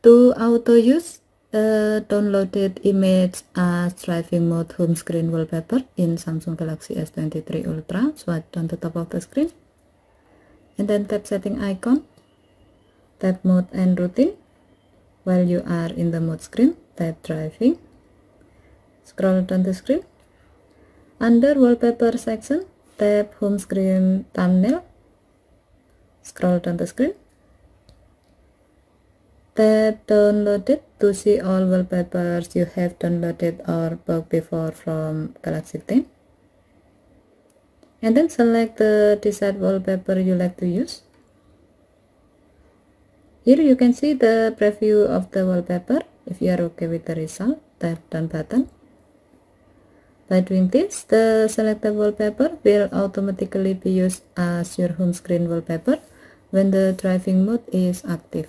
To auto use uh, downloaded image as driving mode home screen wallpaper in Samsung Galaxy S23 Ultra. Swipe down the top of the screen and then tap setting icon, tap mode and routine. While you are in the mode screen, tap driving. Scroll down the screen. Under wallpaper section, tap home screen thumbnail. Scroll down the screen that downloaded to see all wallpapers you have downloaded or bought before from Galaxy Team, and then select the desired wallpaper you like to use here you can see the preview of the wallpaper if you are okay with the result tap done button by doing this the selected wallpaper will automatically be used as your home screen wallpaper when the driving mode is active